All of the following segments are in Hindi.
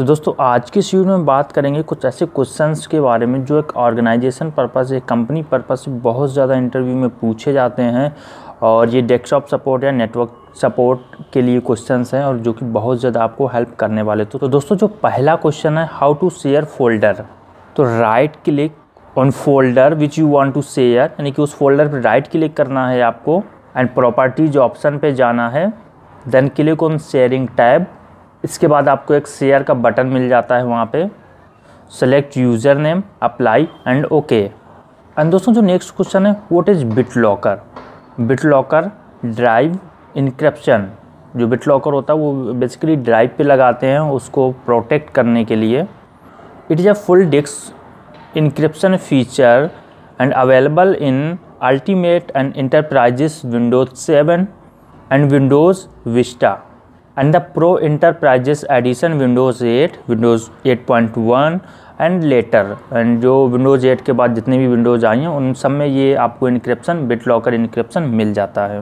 तो दोस्तों आज की वीडियो में बात करेंगे कुछ ऐसे क्वेश्चंस के बारे में जो एक ऑर्गेनाइजेशन पर्पस एक कंपनी पर्पस से बहुत ज़्यादा इंटरव्यू में पूछे जाते हैं और ये डेस्कटॉप सपोर्ट या नेटवर्क सपोर्ट के लिए क्वेश्चंस हैं और जो कि बहुत ज़्यादा आपको हेल्प करने वाले तो, तो दोस्तों जो पहला क्वेश्चन है हाउ टू शेयर फोल्डर तो right click on folder which you want to share यानी कि उस फोल्डर पर राइट क्लिक करना है आपको एंड प्रॉपर्टीज ऑप्शन पर जाना है then click on sharing tab इसके बाद आपको एक शेयर का बटन मिल जाता है वहाँ पे select user name apply and okay and दोस्तों जो नेक्स्ट क्वेश्चन है what is BitLocker BitLocker drive encryption जो बिट लॉकर होता है वो बेसिकली ड्राइव पे लगाते हैं उसको प्रोटेक्ट करने के लिए it is a full disk encryption feature and available in ultimate and enterprises Windows seven and Windows Vista and the pro enterprises edition Windows eight Windows eight point one and later and जो विंडोज़ एट के बाद जितने भी विंडोज़ आई हैं उन सब में ये आपको इनक्रिप्शन बिट लॉकर इनक्रिप्शन मिल जाता है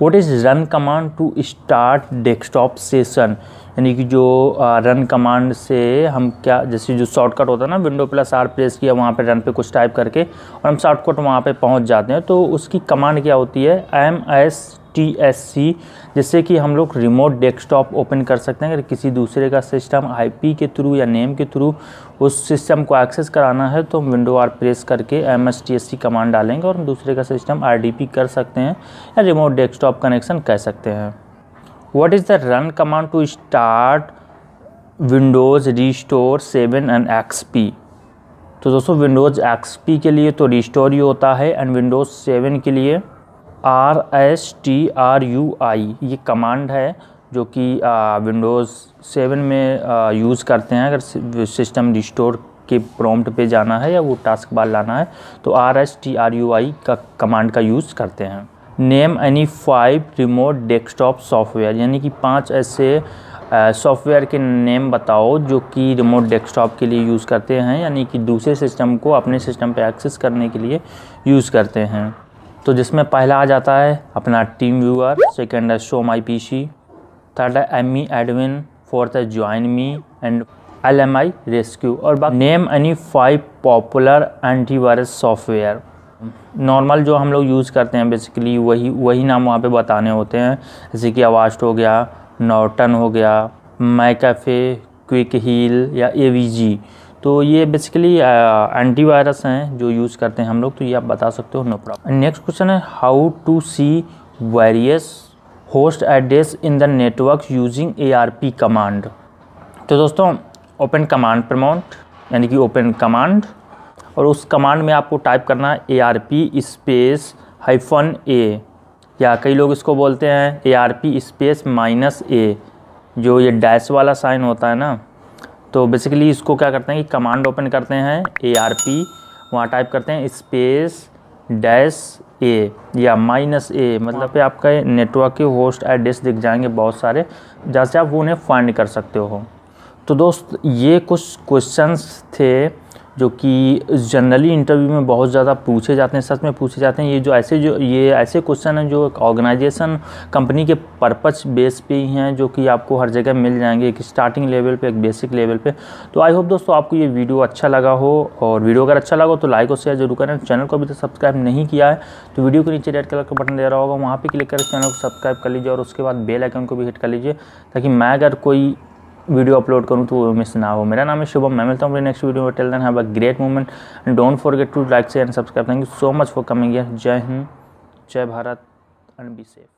what is run command to start desktop session यानी कि जो रन कमांड से हम क्या जैसे जो शॉर्टकट होता है ना विंडो प्लस आर प्रेस किया वहाँ पे रन पे कुछ टाइप करके और हम शॉर्टकट वहाँ पे पहुँच जाते हैं तो उसकी कमांड क्या होती है M S T S C जिससे कि हम लोग रिमोट डेस्कटॉप ओपन कर सकते हैं अगर किसी दूसरे का सिस्टम आईपी के थ्रू या नेम के थ्रू उस सिस्टम को एक्सेस कराना है तो हम विंडो आर प्रेस करके M S T S C command डालेंगे और हम दूसरे का सिस्टम आर डी पी कर सकते हैं या रिमोट डेस्कटॉप कनेक्शन कह सकते हैं what is the run command to start windows restore and and xp तो दोस्तों विंडोज़ पी के लिए तो रिस्टोर ही होता है एंड विंडोज़ सेवन के लिए R S T R U I ये कमांड है जो कि विंडोज़ सेवन में यूज़ करते हैं अगर सिस्टम रिस्टोर के प्रॉम्प्ट पे जाना है या वो टास्क बार लाना है तो R S T R U I का कमांड का यूज़ करते हैं name any five remote desktop software यानी कि पांच ऐसे सॉफ्टवेयर के नेम बताओ जो कि रिमोट डेस्कटॉप के लिए यूज़ करते हैं यानी कि दूसरे सिस्टम को अपने सिस्टम पर एक्सेस करने के लिए यूज़ करते हैं तो जिसमें पहला आ जाता है अपना टीम व्यूअर सेकेंड है शो माई पी सी थर्ड है एम ई एडविन फोर्थ है join me and L M I rescue और name any five popular antivirus software normal जो हम लोग यूज़ करते हैं बेसिकली वही वही नाम वहाँ पे बताने होते हैं जैसे कि अवास्ट हो गया नॉर्टन हो गया मैकफ़े क्विक हील या ए तो ये बेसिकली एंटीवायरस हैं जो यूज़ करते हैं हम लोग तो ये आप बता सकते हो नो प्रॉब्लम नेक्स्ट क्वेश्चन है how to see various host address in the network using a command तो दोस्तों ओपन कमांड प्रमोट यानी कि ओपन कमांड और उस कमांड में आपको टाइप करना है A R P space hyphen A या कई लोग इसको बोलते हैं A R P space minus A जो ये डैश वाला साइन होता है ना तो बेसिकली इसको क्या करते हैं कि कमांड ओपन करते हैं ए आर पी वहाँ टाइप करते हैं स्पेस डैश ए या माइनस ए मतलब पे आपका नेटवर्क के होस्ट एड्रेस दिख जाएंगे बहुत सारे जहाँ से आप उन्हें फाइंड कर सकते हो तो दोस्त ये कुछ क्वेश्चंस थे जो कि जनरली इंटरव्यू में बहुत ज़्यादा पूछे जाते हैं सच में पूछे जाते हैं ये जो ऐसे जो ये ऐसे क्वेश्चन हैं जो ऑर्गेनाइजेशन कंपनी के पर्पज़ बेस पे ही हैं जो कि आपको हर जगह मिल जाएंगे एक स्टार्टिंग लेवल पे एक बेसिक लेवल पे तो आई होप दोस्तों आपको ये वीडियो अच्छा लगा हो और वीडियो अगर अच्छा लगा हो तो लाइक और शेयर जरूर करें चैनल को अभी तक सब्सक्राइब नहीं किया है तो वीडियो के नीचे रेड कलर का बटन दे रहा होगा वहाँ पर क्लिक करके चैनल को सब्सक्राइब कर लीजिए और उसके बाद बेल आइकन को भी हिट कर लीजिए ताकि मैं अगर कोई वीडियो अपलोड करूँ तो वो मिस ना हो मेरा नाम है शुभम मैं मिलता हूँ अपने नेक्स्ट वीडियो में till then have a great moment and don't forget to like share and subscribe thank you so much for coming here Jai Hind जय भारत एंड बी सेफ